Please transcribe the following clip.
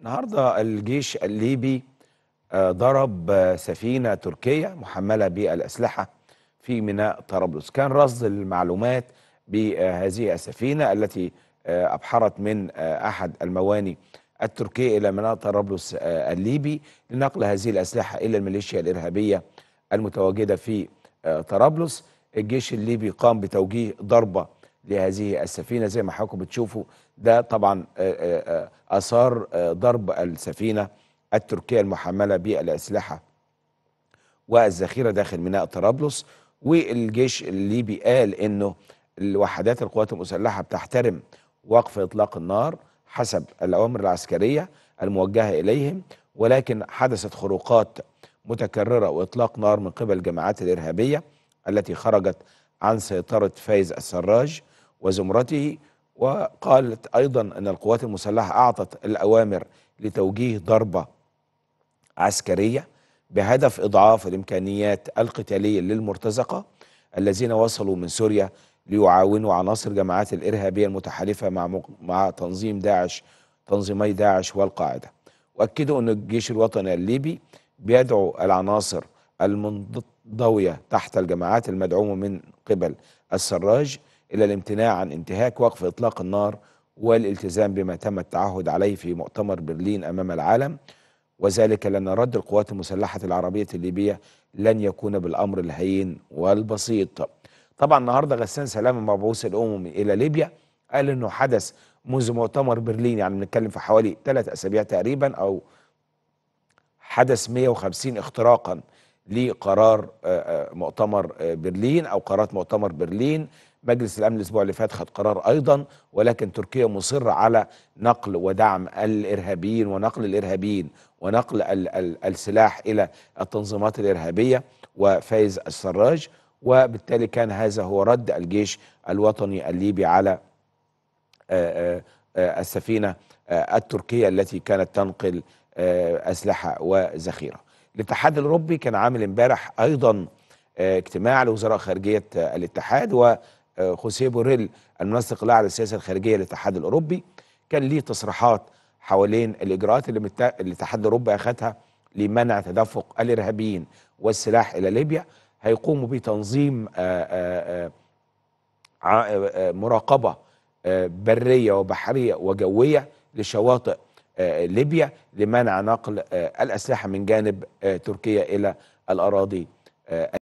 النهارده الجيش الليبي آه، ضرب آه، سفينة تركية محملة بالأسلحة في ميناء طرابلس كان رصد المعلومات بهذه السفينة التي آه، أبحرت من أحد المواني التركية إلى ميناء طرابلس الليبي لنقل هذه الأسلحة إلى الميليشيا الإرهابية المتواجدة في طرابلس الجيش الليبي قام بتوجيه ضربة لهذه السفينة زي ما حضراتكم بتشوفوا ده طبعا آه، آه، آه، أثار ضرب السفينة التركية المحملة بالأسلحة والذخيرة داخل ميناء طرابلس والجيش الليبي قال أنه الوحدات القوات المسلحة بتحترم وقف إطلاق النار حسب الأوامر العسكرية الموجهة إليهم ولكن حدثت خروقات متكررة وإطلاق نار من قبل الجماعات الإرهابية التي خرجت عن سيطرة فايز السراج وزمرته وقالت أيضا أن القوات المسلحة أعطت الأوامر لتوجيه ضربة عسكرية بهدف إضعاف الإمكانيات القتالية للمرتزقة الذين وصلوا من سوريا ليعاونوا عناصر جماعات الإرهابية المتحالفة مع, مع تنظيم داعش تنظيمي داعش والقاعدة وأكدوا أن الجيش الوطني الليبي بيدعو العناصر المنضوية تحت الجماعات المدعومة من قبل السراج إلى الامتناع عن انتهاك وقف إطلاق النار والالتزام بما تم التعهد عليه في مؤتمر برلين أمام العالم وذلك لأن رد القوات المسلحة العربية الليبية لن يكون بالأمر الهين والبسيط طبعا النهاردة غسان سلامة مبعوث الأمم إلى ليبيا قال أنه حدث منذ مؤتمر برلين يعني بنتكلم في حوالي ثلاث أسابيع تقريبا أو حدث 150 اختراقا لقرار آه، آه، مؤتمر آه، برلين أو قرارات مؤتمر برلين مجلس الامن الاسبوع اللي فات خد قرار ايضا ولكن تركيا مصره على نقل ودعم الارهابيين ونقل الارهابيين ونقل ال ال السلاح الى التنظيمات الارهابيه وفايز السراج وبالتالي كان هذا هو رد الجيش الوطني الليبي على السفينه التركيه التي كانت تنقل اسلحه وذخيره. الاتحاد الاوروبي كان عامل امبارح ايضا اجتماع لوزراء خارجيه الاتحاد و خوسيه بوريل المنسق الاعلى للسياسه الخارجيه للاتحاد الاوروبي كان ليه تصريحات حوالين الاجراءات اللي الاتحاد الاوروبي اخذها لمنع تدفق الارهابيين والسلاح الى ليبيا هيقوموا بتنظيم آآ آه، آآ آه، آه، مراقبه بريه وبحريه وجويه لشواطئ ليبيا لمنع نقل الاسلحه من جانب تركيا الى الاراضي